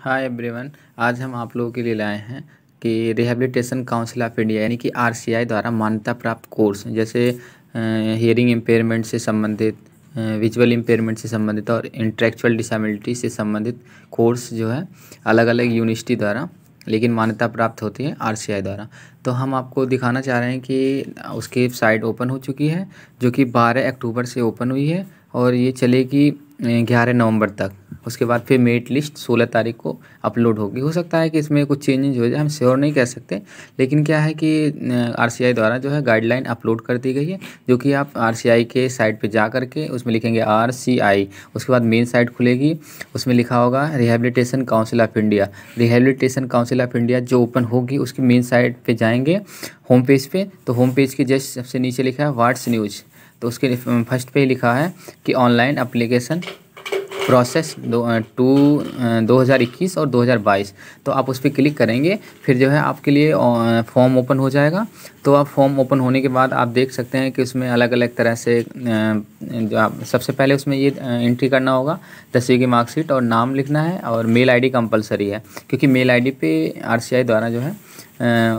hi everyone आज हम आप लोगों के लिए लाए हैं कि रिहेबिलिटेशन काउंसिल ऑफ इंडिया यानी कि आरसीआई द्वारा मान्यता प्राप्त कोर्स जैसे हियरिंग इम्पेयरमेंट से संबंधित विजुअल इम्पेयरमेंट से संबंधित और इंटेलेक्चुअल डिसेबिलिटी से संबंधित कोर्स जो है अलग अलग यूनिवर्सिटी द्वारा लेकिन मान्यता प्राप्त होती है आर द्वारा तो हम आपको दिखाना चाह रहे हैं कि उसकी साइट ओपन हो चुकी है जो कि बारह अक्टूबर से ओपन हुई है और ये चलेगी ग्यारह नवंबर तक उसके बाद फिर मेरिट लिस्ट सोलह तारीख को अपलोड होगी हो सकता है कि इसमें कुछ चेंजेज हो जाए हम श्योर नहीं कह सकते लेकिन क्या है कि आर द्वारा जो है गाइडलाइन अपलोड कर दी गई है जो कि आप आर के साइट पर जा करके उसमें लिखेंगे आर उसके बाद मेन साइट खुलेगी उसमें लिखा होगा rehabilitation council of India rehabilitation council of India जो ओपन होगी उसकी मेन साइट पर जाएंगे होम पेज पे तो होम पेज के जस्ट सबसे नीचे लिखा है वाट्स न्यूज़ तो उसके फर्स्ट पे लिखा है कि ऑनलाइन अप्लीकेशन प्रोसेस दो टू दो हज़ार इक्कीस और दो हज़ार बाईस तो आप उस पर क्लिक करेंगे फिर जो है आपके लिए फॉर्म ओपन हो जाएगा तो आप फॉर्म ओपन होने के बाद आप देख सकते हैं कि उसमें अलग अलग तरह से जो आप सबसे पहले उसमें ये एंट्री करना होगा दसवीं की मार्कशीट और नाम लिखना है और मेल आईडी कंपलसरी है क्योंकि मेल आईडी पे आरसीआई द्वारा जो है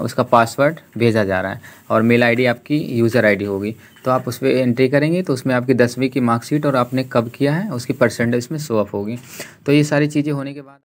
उसका पासवर्ड भेजा जा रहा है और मेल आईडी आपकी यूज़र आईडी होगी तो आप उस पर एंट्री करेंगे तो उसमें आपकी दसवीं की मार्कशीट और आपने कब किया है उसकी परसेंटेज में शो अप होगी तो ये सारी चीज़ें होने के बाद